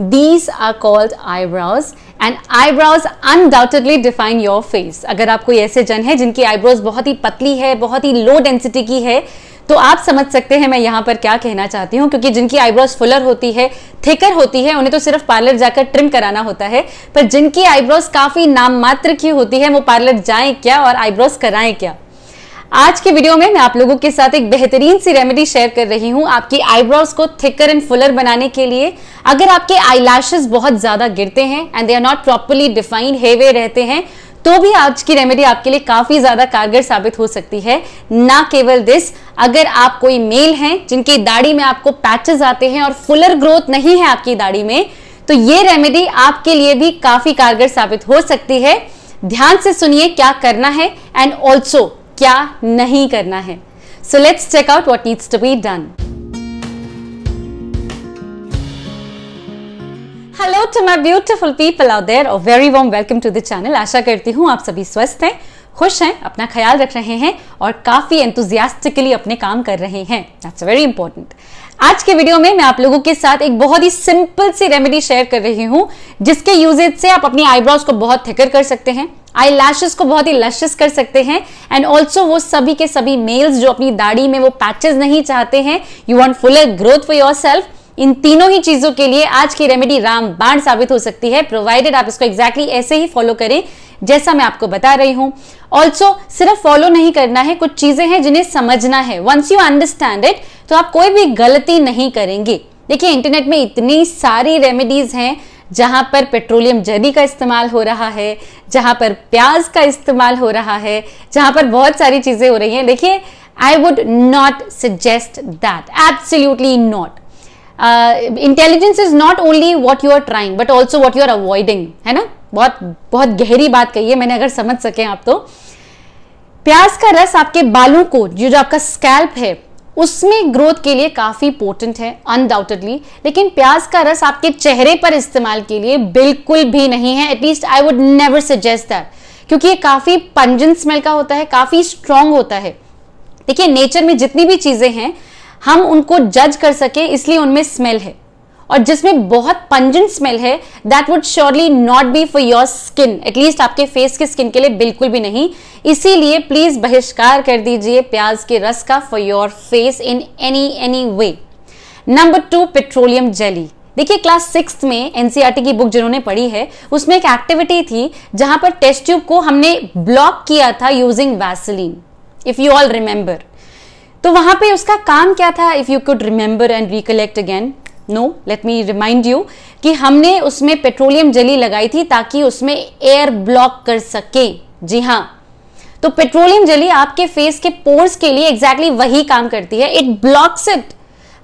These are called eyebrows and eyebrows undoubtedly define your face अगर आप कोई ऐसे जन है जिनकी आईब्रोज बहुत ही पतली है बहुत ही लो डेंसिटी की है तो आप समझ सकते हैं मैं यहाँ पर क्या कहना चाहती हूँ क्योंकि जिनकी आईब्रोज फुलर होती है थिकर होती है उन्हें तो सिर्फ पार्लर जाकर ट्रिम कराना होता है पर जिनकी आईब्रोज काफ़ी नाम मात्र की होती है वो पार्लर जाएं क्या और आईब्रोज कराएं क्या आज के वीडियो में मैं आप लोगों के साथ एक बेहतरीन सी रेमेडी शेयर कर रही हूँ आपकी आईब्रोज को थिकर एंड फुलर बनाने के लिए अगर आपके आई बहुत ज्यादा गिरते हैं and they are not properly defined हेवे रहते हैं तो भी आज की रेमेडी आपके लिए काफी ज्यादा कारगर साबित हो सकती है ना केवल दिस अगर आप कोई मेल हैं जिनकी दाढ़ी में आपको पैचेस आते हैं और फुलर ग्रोथ नहीं है आपकी दाढ़ी में तो ये रेमेडी आपके लिए भी काफी कारगर साबित हो सकती है ध्यान से सुनिए क्या करना है एंड ऑल्सो क्या नहीं करना है so let's check out what needs to be done hello to my beautiful people out there और very warm welcome to the channel आशा करती हूँ आप सभी स्वस्थ हैं खुश हैं अपना ख्याल रख रहे हैं और काफ़ी एंथुजियास्टिकली अपने काम कर रहे हैं दैट्स वेरी इंपॉर्टेंट आज के वीडियो में मैं आप लोगों के साथ एक बहुत ही सिंपल सी रेमेडी शेयर कर रही हूँ जिसके यूजेज से आप अपनी आईब्रोज को बहुत थिकर कर सकते हैं आई लैशेस को बहुत ही लशस कर सकते हैं एंड ऑल्सो वो सभी के सभी मेल्स जो अपनी दाढ़ी में वो पैचेस नहीं चाहते हैं you want fuller growth for yourself इन तीनों ही चीजों के लिए आज की रेमेडी रामबाण साबित हो सकती है प्रोवाइडेड आप इसको एग्जैक्टली exactly ऐसे ही फॉलो करें जैसा मैं आपको बता रही हूं ऑल्सो सिर्फ फॉलो नहीं करना है कुछ चीजें हैं जिन्हें समझना है वंस यू अंडरस्टैंड इट तो आप कोई भी गलती नहीं करेंगे देखिए इंटरनेट में इतनी सारी रेमेडीज हैं जहाँ पर पेट्रोलियम जरी का इस्तेमाल हो रहा है जहाँ पर प्याज का इस्तेमाल हो रहा है जहाँ पर बहुत सारी चीज़ें हो रही हैं देखिए I would not suggest that absolutely not intelligence is not only what you are trying but also what you are avoiding है ना बहुत बहुत गहरी बात कही है मैंने अगर समझ सके आप तो प्याज का रस आपके बालों को जो जो आपका स्कैल्प है उसमें ग्रोथ के लिए काफ़ी इंपोर्टेंट है अनडाउटेडली लेकिन प्याज का रस आपके चेहरे पर इस्तेमाल के लिए बिल्कुल भी नहीं है at least I would never suggest that क्योंकि ये काफ़ी पंजन स्मेल का होता है काफ़ी स्ट्रॉन्ग होता है देखिए नेचर में जितनी भी चीज़ें हैं हम उनको जज कर सकें इसलिए उनमें स्मेल है और जिसमें बहुत पंजन स्मेल है that would surely not be for your skin at least आपके फेस के स्किन के लिए बिल्कुल भी नहीं इसीलिए प्लीज बहिष्कार कर दीजिए प्याज के रस का for your face in any any way number two petroleum jelly देखिए क्लास सिक्स में एनसीईआरटी e की बुक जिन्होंने पढ़ी है उसमें एक एक्टिविटी थी जहां पर टेस्ट ट्यूब को हमने ब्लॉक किया था using Vaseline if you all remember तो वहां पे उसका काम क्या था if you could remember and recollect again no let me remind you कि हमने उसमें पेट्रोलियम जली लगाई थी ताकि उसमें एयर ब्लॉक कर सके जी हाँ तो पेट्रोलियम जली आपके फेस के पोर्स के लिए एग्जैक्टली exactly वही काम करती है इट ब्लॉक्स इट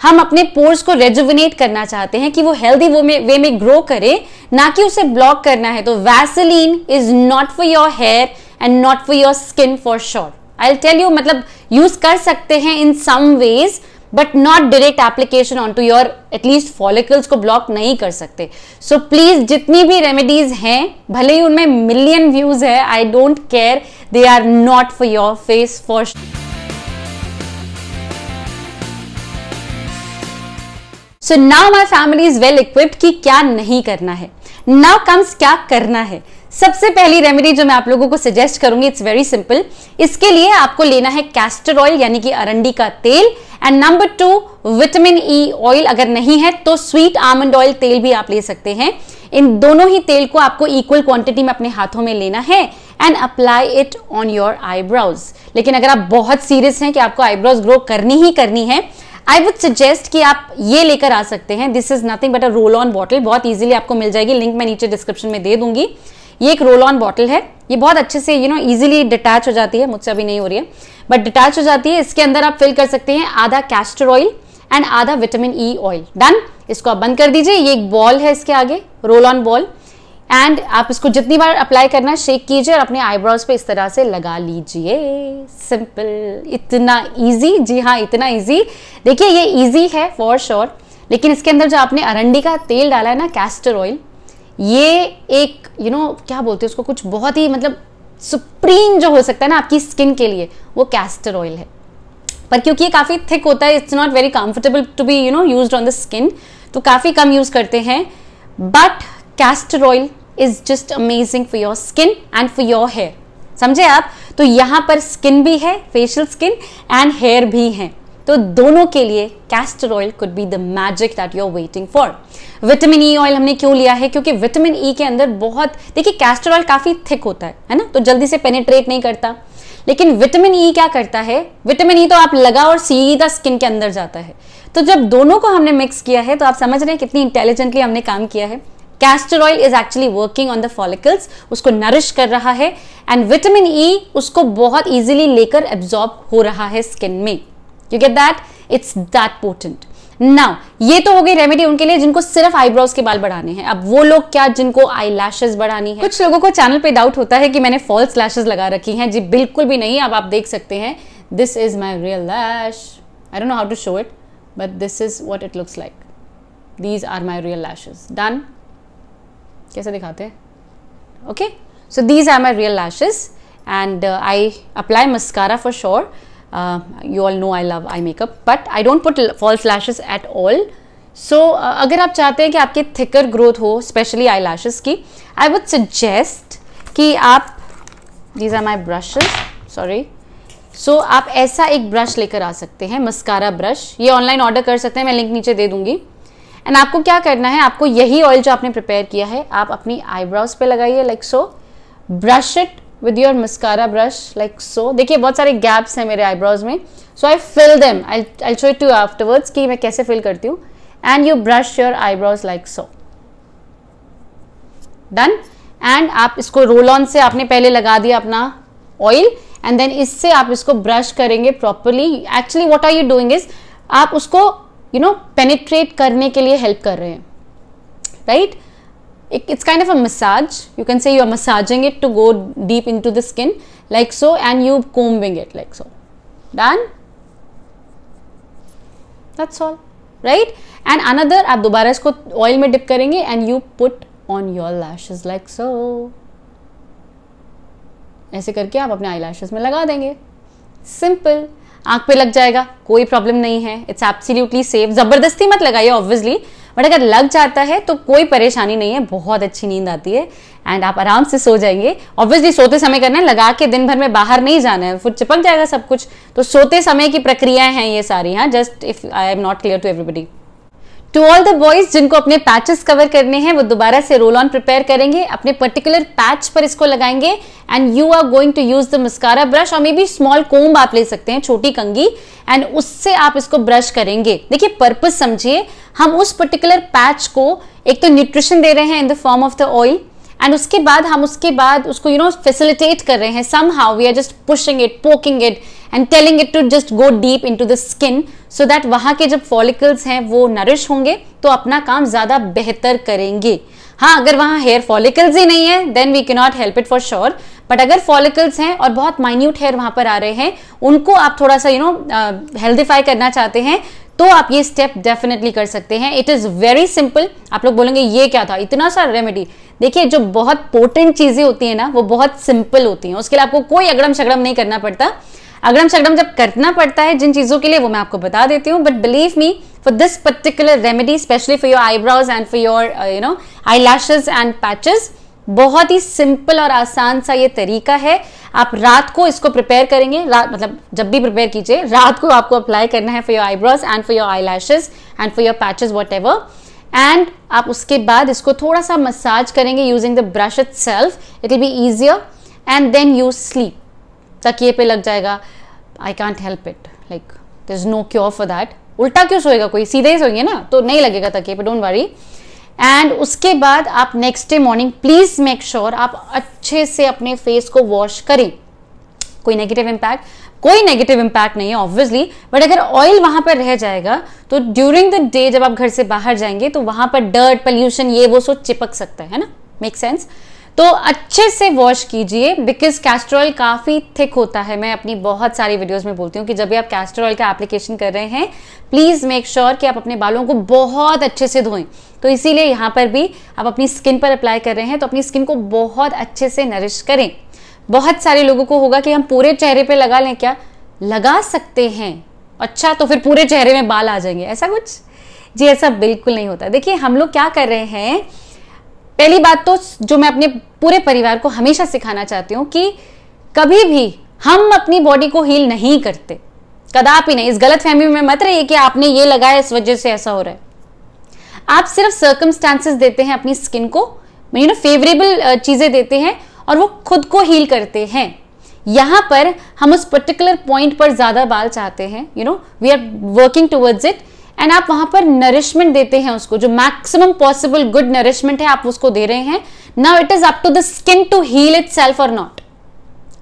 हम अपने पोर्स को रेजुविनेट करना चाहते हैं कि वो हेल्दी वो में वे में ग्रो करे ना कि उसे ब्लॉक करना है तो Vaseline is not for your hair and not for your skin for sure I tell you मतलब यूज कर सकते हैं in some ways but not direct application on to your at least follicles को ब्लॉक नहीं कर सकते सो so, प्लीज जितनी भी रेमेडीज हैं भले ही उनमें मिलियन व्यूज है I don't care they are not for your face for so now my family is well equipped कि क्या नहीं करना है नाउ कम्स क्या करना है सबसे पहली रेमेडी जो मैं आप लोगों को सजेस्ट करूंगी इट्स वेरी सिंपल इसके लिए आपको लेना है कैस्टर ऑयल यानी कि अरंडी का तेल and number two vitamin E oil अगर नहीं है तो स्वीट आमंड ऑयल तेल भी आप ले सकते हैं इन दोनों ही तेल को आपको इक्वल क्वांटिटी में अपने हाथों में लेना है and apply it on your eyebrows लेकिन अगर आप बहुत सीरियस हैं कि आपको आईब्रोज ग्रो करनी ही करनी है आई वुड सजेस्ट कि आप ये लेकर आ सकते हैं this is nothing but a roll on bottle बहुत ईजिली आपको मिल जाएगी लिंक मैं नीचे डिस्क्रिप्शन में दे दूंगी ये एक रोल ऑन बॉटल है ये बहुत अच्छे से यू नो इजीली डिटैच हो जाती है मुझसे अभी नहीं हो रही है बट डिटैच हो जाती है इसके अंदर आप फिल कर सकते हैं आधा कैस्टर ऑयल एंड आधा विटामिन ई ऑयल डन इसको आप बंद कर दीजिए ये एक बॉल है इसके आगे रोल ऑन बॉल एंड आप इसको जितनी बार अप्लाई करना है शेक कीजिए और अपने आईब्रोज पे इस तरह से लगा लीजिए सिंपल इतना इजी जी हाँ इतना इजी देखिए ये इजी है फॉर श्योर लेकिन इसके अंदर जो आपने अरंडी का तेल डाला है ना कैस्टर ऑयल ये एक यू you नो know, क्या बोलते हैं उसको कुछ बहुत ही मतलब सुप्रीम जो हो सकता है ना आपकी स्किन के लिए वो कैस्टर ऑयल है पर क्योंकि ये काफ़ी थिक होता है it's not very comfortable to be you know use on the skin तो काफ़ी कम यूज़ करते हैं but castor oil is just amazing for your skin and for your hair समझे आप तो यहाँ पर स्किन भी है फेशियल स्किन एंड हेयर भी है तो दोनों के लिए castor oil could be the magic that you are waiting for vitamin E oil हमने क्यों लिया है क्योंकि विटामिन ई e के अंदर बहुत देखिए कैस्टर ऑयल काफ़ी थिक होता है है ना तो जल्दी से पेनेट्रेट नहीं करता लेकिन विटामिन ई e क्या करता है विटामिन ई e तो आप लगा और सीधा स्किन के अंदर जाता है तो जब दोनों को हमने मिक्स किया है तो आप समझ रहे हैं कितनी इंटेलिजेंटली हमने काम किया है castor oil is actually working on the follicles उसको नरिश कर रहा है एंड विटामिन ई उसको बहुत ईजिली लेकर एब्जॉर्ब हो रहा है स्किन में you get that it's that portent now ये तो हो गई रेमेडी उनके लिए जिनको सिर्फ आईब्रोज के बाल बढ़ाने हैं अब वो लोग क्या जिनको आई लैशेज बढ़ानी है कुछ लोगों को चैनल पे डाउट होता है कि मैंने फॉल्स लैशेज लगा रखी हैं जी बिल्कुल भी नहीं अब आप देख सकते हैं this is my real lash I don't know how to show it but this is what it looks like these are my real lashes done कैसे दिखाते हैं okay so these are my real lashes and I apply mascara for sure uh, you all know I love eye makeup but I don't put false lashes at all so so, uh, अगर आप चाहते हैं कि आपकी thicker growth हो specially eyelashes की I would suggest कि आप these are my brushes sorry so आप ऐसा एक ब्रश लेकर आ सकते हैं मस्कारा ब्रश ये ऑनलाइन ऑर्डर कर सकते हैं मैं लिंक नीचे दे दूंगी एंड आपको क्या करना है आपको यही ऑयल जो आपने प्रिपेयर किया है आप अपनी आईब्राउज पे लगाइए like so brush it with your mascara brush like so देखिए बहुत सारे गैप्स हैं मेरे आईब्रोज में so I fill them I I show it to afterwards कि मैं कैसे फिल करती हूँ and you brush your eyebrows like so done एंड आप इसको रोल ऑन से आपने पहले लगा दिया अपना ऑयल एंड देन इससे आप इसको ब्रश करेंगे properly actually what are you doing is आप उसको यू नो पेनिट्रेट करने के लिए हेल्प कर रहे हैं right right? it's kind of a massage you can say you are massaging it to go deep into the skin like so and you combing it like so done that's all right and another आप दोबारा इसको oil में dip करेंगे and you put on your lashes like so ऐसे करके आप अपने eye lashes में लगा देंगे सिंपल आंख पे लग जाएगा कोई प्रॉब्लम नहीं है इट्स एब्सोल्युटली सेफ जबरदस्ती मत लगाइए ऑब्वियसली बट अगर लग जाता है तो कोई परेशानी नहीं है बहुत अच्छी नींद आती है एंड आप आराम से सो जाएंगे ऑब्वियसली सोते समय करना है लगा के दिन भर में बाहर नहीं जाना है फिर चिपक जाएगा सब कुछ तो सोते समय की प्रक्रियाएं हैं ये सारी हाँ just if I am not clear to everybody to all the boys जिनको अपने पैचेस कवर करने हैं वो दोबारा से रोल ऑन प्रिपेयर करेंगे अपने पर्टिकुलर पैच पर इसको लगाएंगे and you are going to use the mascara brush और मे बी स्मॉल कोम्ब आप ले सकते हैं छोटी कंगी एंड उससे आप इसको ब्रश करेंगे देखिए पर्पज समझिए हम उस पर्टिकुलर पैच को एक तो न्यूट्रिशन दे रहे हैं in the form of the oil and उसके बाद हम उसके बाद उसको यू नो फेसिलिटेट कर रहे हैं somehow we are just pushing it poking it and telling it to just go deep into the skin so that वहां के जब फॉलिकल्स हैं वो नरिश होंगे तो अपना काम ज़्यादा बेहतर करेंगे हाँ अगर वहां हेयर फॉलिकल्स ही नहीं है then we can not help it for sure but अगर फॉलिकल्स हैं और बहुत माइन्यूट हेयर वहां पर आ रहे हैं उनको आप थोड़ा सा यू नो हेल्दीफाई करना चाहते हैं तो आप ये स्टेप डेफिनेटली कर सकते हैं इट इज़ वेरी सिंपल आप लोग बोलेंगे ये क्या था इतना सा रेमेडी देखिए जो बहुत पोर्टेंट चीज़ें होती है ना वो बहुत सिंपल होती हैं उसके लिए आपको कोई अगड़म शगड़म नहीं करना पड़ता अगड़म शगरम जब करना पड़ता है जिन चीज़ों के लिए वो मैं आपको बता देती हूँ but believe me for this particular remedy specially for your eyebrows and for your you know eyelashes and patches बहुत ही सिंपल और आसान सा ये तरीका है आप रात को इसको प्रिपेयर करेंगे रात मतलब जब भी प्रिपेयर कीजिए रात को आपको अप्लाई करना है for your eyebrows and for your I eyelashes and for your patches what ever and आप उसके बाद इसको थोड़ा सा मसाज करेंगे using the brush it self it will be easier and then you sleep तकिए पे लग जाएगा I can't help it like there is no cure for that उल्टा क्यों सोएगा कोई सीधे ही सोएंगे ना तो नहीं लगेगा तकिए पे डोंट वरी एंड उसके बाद आप next day morning please make sure आप अच्छे से अपने फेस को वॉश करें कोई नेगेटिव इम्पैक्ट कोई नेगेटिव इम्पैक्ट नहीं है ऑब्वियसली बट अगर ऑयल वहां पर रह जाएगा तो ड्यूरिंग द डे जब आप घर से बाहर जाएंगे तो वहां पर डर्ट पॉल्यूशन ये वो सो चिपक सकता है ना मेक सेंस तो अच्छे से वॉश कीजिए बिकॉज कैस्टर ऑयल काफ़ी थिक होता है मैं अपनी बहुत सारी वीडियोस में बोलती हूँ कि जब भी आप कैस्टर ऑयल का एप्लीकेशन कर रहे हैं प्लीज़ मेक श्योर कि आप अपने बालों को बहुत अच्छे से धोएं तो इसीलिए यहाँ पर भी आप अपनी स्किन पर अप्लाई कर रहे हैं तो अपनी स्किन को बहुत अच्छे से नरिश करें बहुत सारे लोगों को होगा कि हम पूरे चेहरे पर लगा लें क्या लगा सकते हैं अच्छा तो फिर पूरे चेहरे में बाल आ जाएंगे ऐसा कुछ जी ऐसा बिल्कुल नहीं होता देखिए हम लोग क्या कर रहे हैं पहली बात तो जो मैं अपने पूरे परिवार को हमेशा सिखाना चाहती हूँ कि कभी भी हम अपनी बॉडी को हील नहीं करते कदापि नहीं इस गलत फैमिली में मत रहिए कि आपने ये लगाया इस वजह से ऐसा हो रहा है आप सिर्फ सर्कमस्टांसेस देते हैं अपनी स्किन को यू नो फेवरेबल चीज़ें देते हैं और वो खुद को हील करते हैं यहां पर हम उस पर्टिकुलर पॉइंट पर ज़्यादा बाल चाहते हैं you know we are working towards it and आप वहां पर नरिशमेंट देते हैं उसको जो मैक्सिमम पॉसिबल गुड नरिशमेंट है आप उसको दे रहे हैं now it is up to the skin to heal itself और नॉट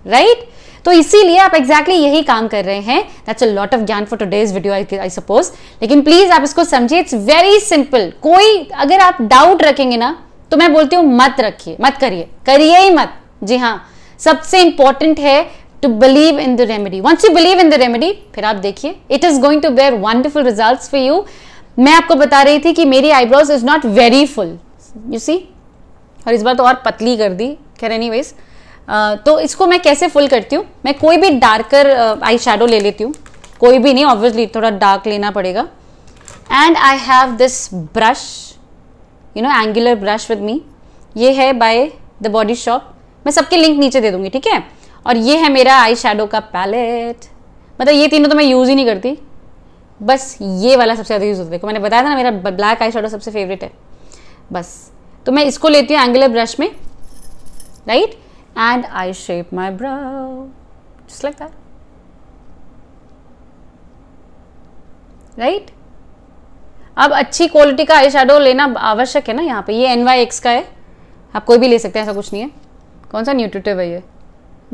राइट तो इसीलिए आप एग्जैक्टली exactly यही काम कर रहे हैं that's a lot of gyaan for today's video I suppose लेकिन प्लीज आप इसको समझिए इट्स वेरी सिंपल कोई अगर आप डाउट रखेंगे ना तो मैं बोलती हूँ मत रखिए मत करिए करिए ही मत जी हाँ सबसे इंपॉर्टेंट है to believe in the remedy once you believe in the remedy फिर आप देखिए it is going to bear wonderful result for you मैं आपको बता रही थी कि मेरी eyebrows is not very full you see और इस बार तो और पतली कर दी खैर एनी वेज तो इसको मैं कैसे फुल करती हूँ मैं कोई भी डार्कर आई शेडो ले लेती हूँ कोई भी नहीं ऑब्वियसली थोड़ा डार्क लेना पड़ेगा and I have this brush you know angular brush with me ये है बाय द बॉडी शॉप मैं सबके लिंक नीचे दे दूंगी ठीक है और ये है मेरा आई शेडो का पैलेट मतलब ये तीनों तो मैं यूज़ ही नहीं करती बस ये वाला सबसे ज़्यादा यूज़ होता है देखो मैंने बताया था ना मेरा ब्लैक आई शेडो सबसे फेवरेट है बस तो मैं इसको लेती हूँ एंगुलर ब्रश में right and I shape my brow just like that right अब अच्छी क्वालिटी का आई लेना आवश्यक है ना यहाँ पे ये एन वाई एक्स का है आप कोई भी ले सकते हैं ऐसा कुछ नहीं है कौन सा न्यूट्रिटिव है ये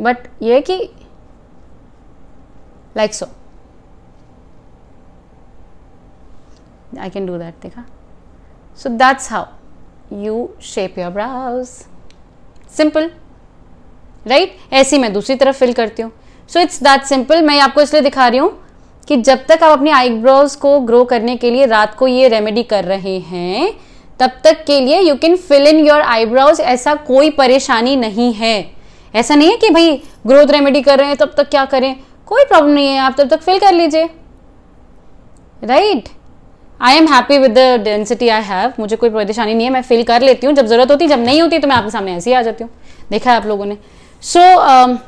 बट ये कि like so I can do that देखा so that's how you shape your brows simple right ऐसी मैं दूसरी तरफ फिल करती हूँ सो इट्स दैट सिंपल मैं आपको इसलिए दिखा रही हूँ कि जब तक आप अपने आईब्रोज को ग्रो करने के लिए रात को ये रेमेडी कर रहे हैं तब तक के लिए you can fill in your eyebrows ऐसा कोई परेशानी नहीं है ऐसा नहीं है कि भाई ग्रोथ रेमेडी कर रहे हैं तब तक क्या करें कोई प्रॉब्लम नहीं है आप तब तक फिल कर लीजिए right I am happy with the density I have मुझे कोई परेशानी नहीं है मैं फिल कर लेती हूँ जब ज़रूरत होती जब नहीं होती तो मैं आपके सामने ऐसे ही आ जाती हूँ देखा है आप लोगों ने so so, uh,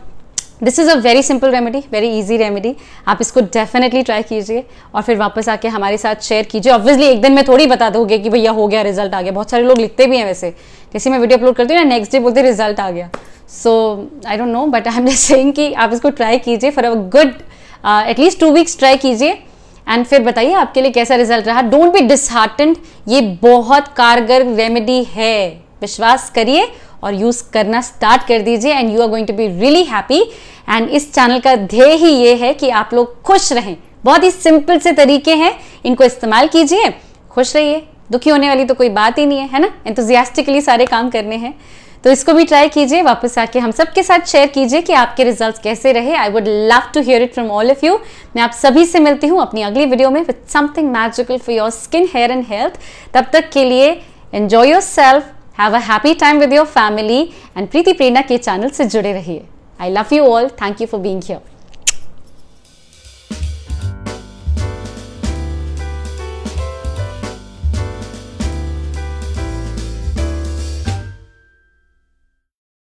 this is a very simple remedy very easy remedy आप इसको डेफिनेटली ट्राई कीजिए और फिर वापस आके हमारे साथ शेयर कीजिए ऑब्वियसली एक दिन में थोड़ी बता दोगे कि भैया हो गया रिजल्ट आ गया बहुत सारे लोग लिखते भी हैं वैसे जैसे मैं वीडियो अपलोड करती हूँ या नेक्स्ट डे बोलते रिजल्ट आ गया so I don't know but I am just saying कि आप इसको ट्राई कीजिए for a good at least two weeks try कीजिए एंड फिर बताइए आपके लिए कैसा रिजल्ट रहा डोंट बी डिसहार्टेंड ये बहुत कारगर रेमेडी है विश्वास करिए और यूज़ करना स्टार्ट कर दीजिए and you are going to be really happy and इस चैनल का ध्येय ही ये है कि आप लोग खुश रहें बहुत ही सिंपल से तरीके हैं इनको इस्तेमाल कीजिए खुश रहिए दुखी होने वाली तो कोई बात ही नहीं है है ना एंथुजियास्टिकली सारे काम करने हैं तो इसको भी ट्राई कीजिए वापस आके हम सबके साथ शेयर कीजिए कि आपके रिजल्ट्स कैसे रहे I would love to hear it from all of you मैं आप सभी से मिलती हूँ अपनी अगली वीडियो में with something magical for your skin hair and health तब तक के लिए enjoy yourself have a happy time with your family and Preeti Prerna के चैनल से जुड़े रहिए I love you all thank you for being here